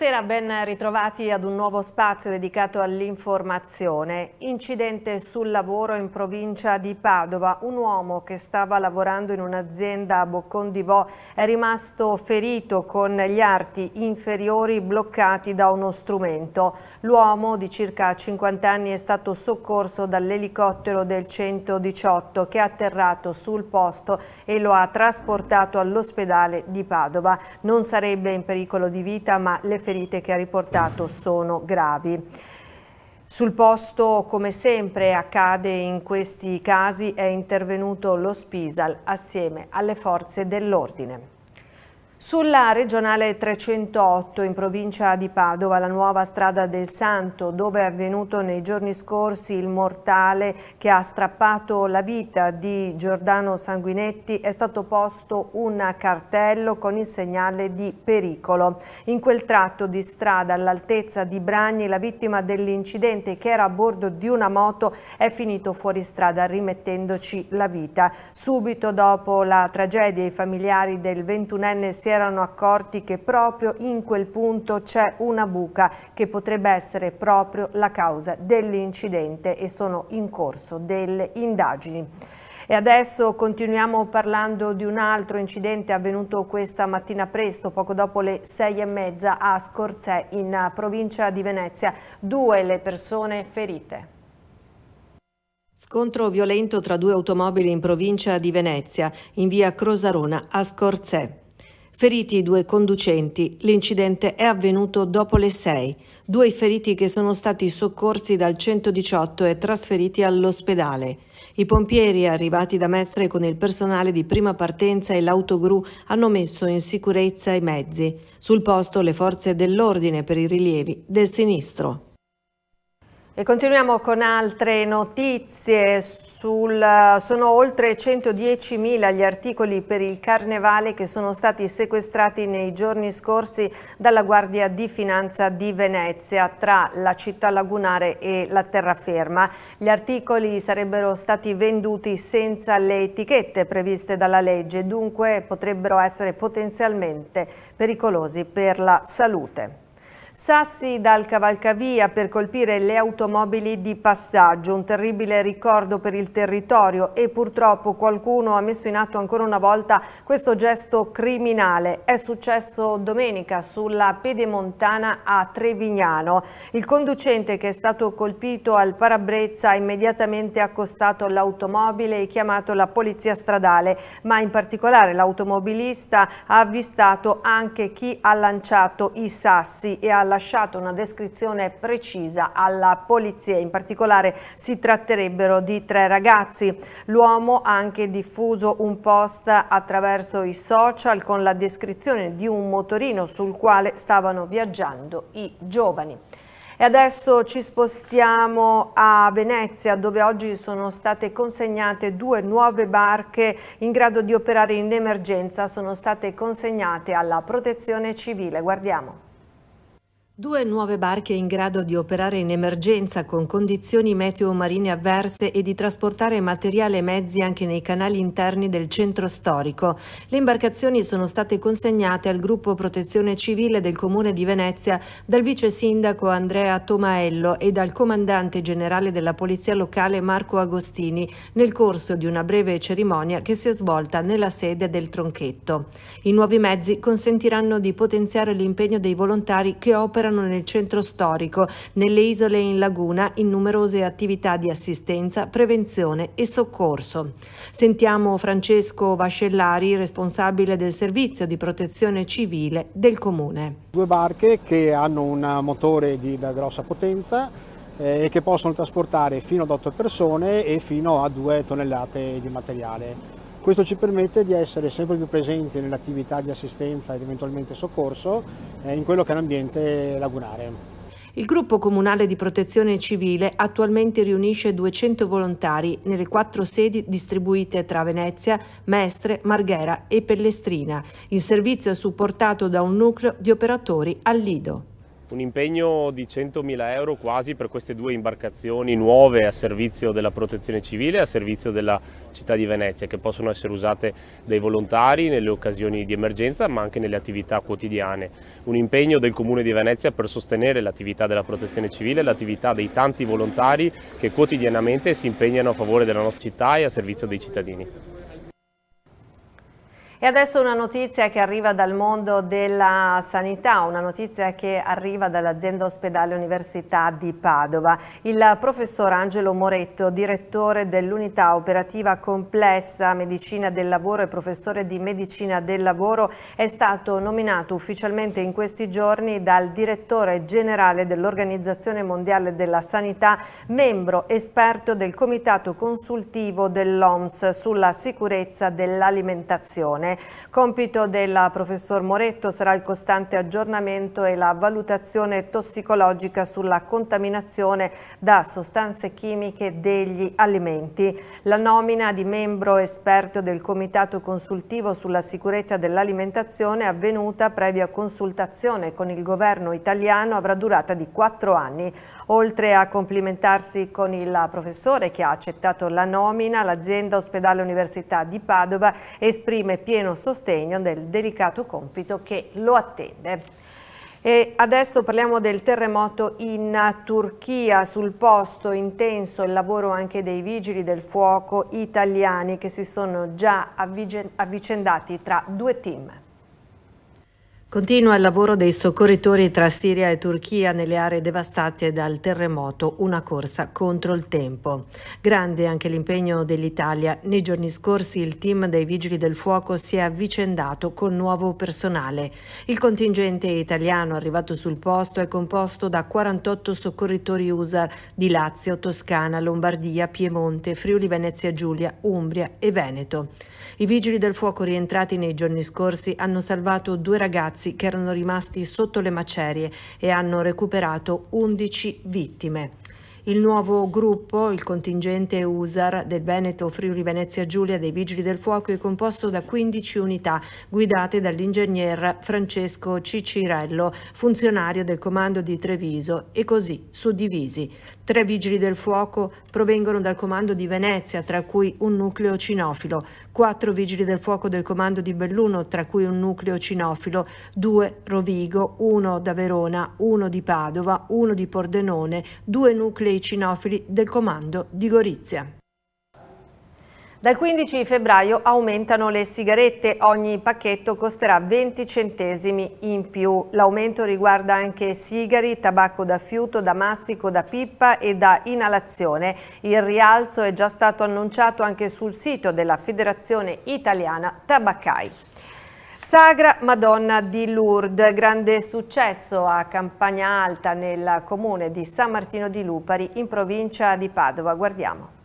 Buonasera, ben ritrovati ad un nuovo spazio dedicato all'informazione. Incidente sul lavoro in provincia di Padova. Un uomo che stava lavorando in un'azienda a Boccon di Vo è rimasto ferito con gli arti inferiori bloccati da uno strumento. L'uomo di circa 50 anni è stato soccorso dall'elicottero del 118 che è atterrato sul posto e lo ha trasportato all'ospedale di Padova. Non sarebbe in pericolo di vita ma le ferite che ha riportato sono gravi. Sul posto, come sempre accade in questi casi, è intervenuto lo Spisal assieme alle forze dell'ordine. Sulla regionale 308 in provincia di Padova, la nuova strada del Santo, dove è avvenuto nei giorni scorsi il mortale che ha strappato la vita di Giordano Sanguinetti, è stato posto un cartello con il segnale di pericolo. In quel tratto di strada all'altezza di Bragni, la vittima dell'incidente che era a bordo di una moto è finito fuori strada rimettendoci la vita. Subito dopo la tragedia i familiari del 21enne si si erano accorti che proprio in quel punto c'è una buca che potrebbe essere proprio la causa dell'incidente e sono in corso delle indagini. E adesso continuiamo parlando di un altro incidente avvenuto questa mattina presto, poco dopo le sei e mezza a Scorzè in provincia di Venezia. Due le persone ferite. Scontro violento tra due automobili in provincia di Venezia, in via Crosarona a Scorzè. Feriti i due conducenti, l'incidente è avvenuto dopo le 6. Due feriti che sono stati soccorsi dal 118 e trasferiti all'ospedale. I pompieri arrivati da Mestre con il personale di prima partenza e l'autogru hanno messo in sicurezza i mezzi. Sul posto le forze dell'ordine per i rilievi del sinistro. E continuiamo con altre notizie, Sul, sono oltre 110.000 gli articoli per il carnevale che sono stati sequestrati nei giorni scorsi dalla Guardia di Finanza di Venezia tra la città lagunare e la terraferma. Gli articoli sarebbero stati venduti senza le etichette previste dalla legge, dunque potrebbero essere potenzialmente pericolosi per la salute. Sassi dal cavalcavia per colpire le automobili di passaggio, un terribile ricordo per il territorio e purtroppo qualcuno ha messo in atto ancora una volta questo gesto criminale. È successo domenica sulla Pedemontana a Trevignano. Il conducente che è stato colpito al parabrezza ha immediatamente accostato l'automobile e chiamato la polizia stradale, ma in particolare l'automobilista ha avvistato anche chi ha lanciato i sassi e ha ha lasciato una descrizione precisa alla polizia, in particolare si tratterebbero di tre ragazzi. L'uomo ha anche diffuso un post attraverso i social con la descrizione di un motorino sul quale stavano viaggiando i giovani. E adesso ci spostiamo a Venezia dove oggi sono state consegnate due nuove barche in grado di operare in emergenza, sono state consegnate alla protezione civile. Guardiamo. Due nuove barche in grado di operare in emergenza con condizioni meteo marine avverse e di trasportare materiale e mezzi anche nei canali interni del centro storico. Le imbarcazioni sono state consegnate al gruppo Protezione Civile del Comune di Venezia dal vice sindaco Andrea Tomaello e dal comandante generale della Polizia Locale Marco Agostini nel corso di una breve cerimonia che si è svolta nella sede del Tronchetto. I nuovi mezzi consentiranno di potenziare l'impegno dei volontari che operano operano nel centro storico, nelle isole in laguna in numerose attività di assistenza, prevenzione e soccorso. Sentiamo Francesco Vascellari, responsabile del servizio di protezione civile del comune. Due barche che hanno un motore di, da grossa potenza eh, e eh, che possono trasportare fino ad 8 persone e fino a 2 tonnellate di materiale. Questo ci permette di essere sempre più presenti nell'attività di assistenza ed eventualmente soccorso in quello che è l'ambiente lagunare. Il gruppo comunale di protezione civile attualmente riunisce 200 volontari nelle quattro sedi distribuite tra Venezia, Mestre, Marghera e Pellestrina. Il servizio è supportato da un nucleo di operatori al Lido. Un impegno di 100.000 euro quasi per queste due imbarcazioni nuove a servizio della protezione civile e a servizio della città di Venezia che possono essere usate dai volontari nelle occasioni di emergenza ma anche nelle attività quotidiane. Un impegno del Comune di Venezia per sostenere l'attività della protezione civile e l'attività dei tanti volontari che quotidianamente si impegnano a favore della nostra città e a servizio dei cittadini. E adesso una notizia che arriva dal mondo della sanità, una notizia che arriva dall'azienda ospedale Università di Padova. Il professor Angelo Moretto, direttore dell'unità operativa complessa medicina del lavoro e professore di medicina del lavoro, è stato nominato ufficialmente in questi giorni dal direttore generale dell'Organizzazione Mondiale della Sanità, membro esperto del comitato consultivo dell'OMS sulla sicurezza dell'alimentazione. Regione. Compito del professor Moretto sarà il costante aggiornamento e la valutazione tossicologica sulla contaminazione da sostanze chimiche degli alimenti. La nomina di membro esperto del Comitato Consultivo sulla sicurezza dell'alimentazione avvenuta previa consultazione con il governo italiano avrà durata di quattro anni. Oltre a complimentarsi con il professore che ha accettato la nomina, l'azienda Ospedale Università di Padova esprime piena pieno sostegno del delicato compito che lo attende. E adesso parliamo del terremoto in Turchia, sul posto intenso il lavoro anche dei vigili del fuoco italiani che si sono già avvicendati tra due team. Continua il lavoro dei soccorritori tra Siria e Turchia nelle aree devastate dal terremoto, una corsa contro il tempo. Grande anche l'impegno dell'Italia. Nei giorni scorsi il team dei Vigili del Fuoco si è avvicendato con nuovo personale. Il contingente italiano arrivato sul posto è composto da 48 soccorritori USA di Lazio, Toscana, Lombardia, Piemonte, Friuli Venezia Giulia, Umbria e Veneto. I Vigili del Fuoco rientrati nei giorni scorsi hanno salvato due ragazzi ragazzi che erano rimasti sotto le macerie e hanno recuperato 11 vittime. Il nuovo gruppo, il contingente USAR del Veneto Friuli Venezia Giulia dei Vigili del Fuoco, è composto da 15 unità guidate dall'ingegner Francesco Cicirello, funzionario del comando di Treviso, e così suddivisi. Tre Vigili del Fuoco provengono dal comando di Venezia, tra cui un nucleo cinofilo, quattro Vigili del Fuoco del comando di Belluno, tra cui un nucleo cinofilo, due Rovigo, uno da Verona, uno di Padova, uno di Pordenone, due nuclei dei cinofili del comando di Gorizia. Dal 15 febbraio aumentano le sigarette, ogni pacchetto costerà 20 centesimi in più. L'aumento riguarda anche sigari, tabacco da fiuto, da mastico, da pippa e da inalazione. Il rialzo è già stato annunciato anche sul sito della Federazione Italiana Tabaccai. Sagra Madonna di Lourdes, grande successo a Campagna Alta nel comune di San Martino di Lupari in provincia di Padova. Guardiamo.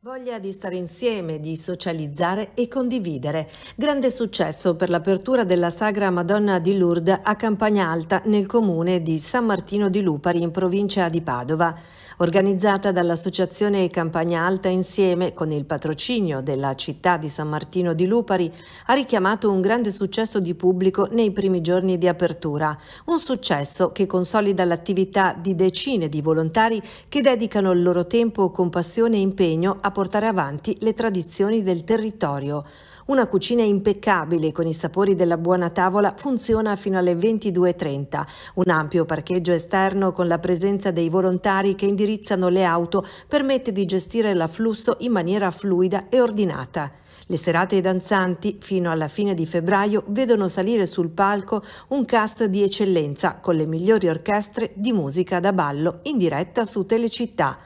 Voglia di stare insieme, di socializzare e condividere. Grande successo per l'apertura della Sagra Madonna di Lourdes a Campagna Alta nel comune di San Martino di Lupari in provincia di Padova organizzata dall'Associazione Campagna Alta insieme con il patrocinio della città di San Martino di Lupari, ha richiamato un grande successo di pubblico nei primi giorni di apertura, un successo che consolida l'attività di decine di volontari che dedicano il loro tempo con passione e impegno a portare avanti le tradizioni del territorio. Una cucina impeccabile con i sapori della buona tavola funziona fino alle 22.30. Un ampio parcheggio esterno con la presenza dei volontari che indirizzano indirizzano le auto permette di gestire l'afflusso in maniera fluida e ordinata. Le serate danzanti, fino alla fine di febbraio, vedono salire sul palco un cast di eccellenza con le migliori orchestre di musica da ballo in diretta su Telecittà.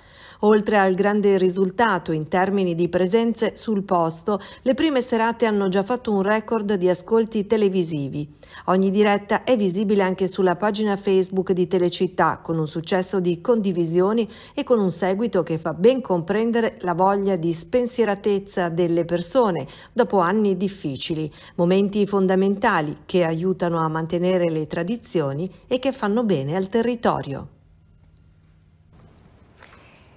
Oltre al grande risultato in termini di presenze sul posto, le prime serate hanno già fatto un record di ascolti televisivi. Ogni diretta è visibile anche sulla pagina Facebook di Telecittà, con un successo di condivisioni e con un seguito che fa ben comprendere la voglia di spensieratezza delle persone dopo anni difficili, momenti fondamentali che aiutano a mantenere le tradizioni e che fanno bene al territorio.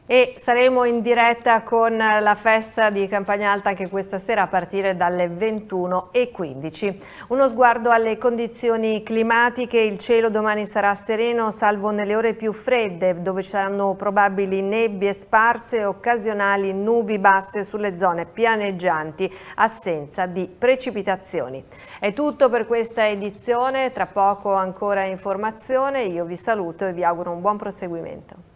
E saremo in diretta con la festa di Campagna Alta anche questa sera a partire dalle 21.15. Uno sguardo alle condizioni climatiche, il cielo domani sarà sereno salvo nelle ore più fredde dove ci saranno probabili nebbie sparse e occasionali nubi basse sulle zone pianeggianti, assenza di precipitazioni. È tutto per questa edizione, tra poco ancora informazione, io vi saluto e vi auguro un buon proseguimento.